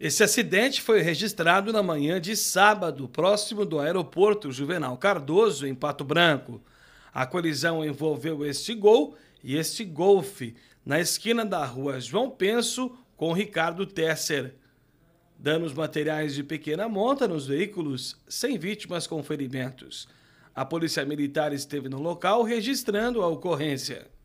Esse acidente foi registrado na manhã de sábado, próximo do aeroporto Juvenal Cardoso, em Pato Branco. A colisão envolveu este Gol e este Golfe, na esquina da rua João Penso com Ricardo Tesser. Danos materiais de pequena monta nos veículos, sem vítimas com ferimentos. A Polícia Militar esteve no local registrando a ocorrência.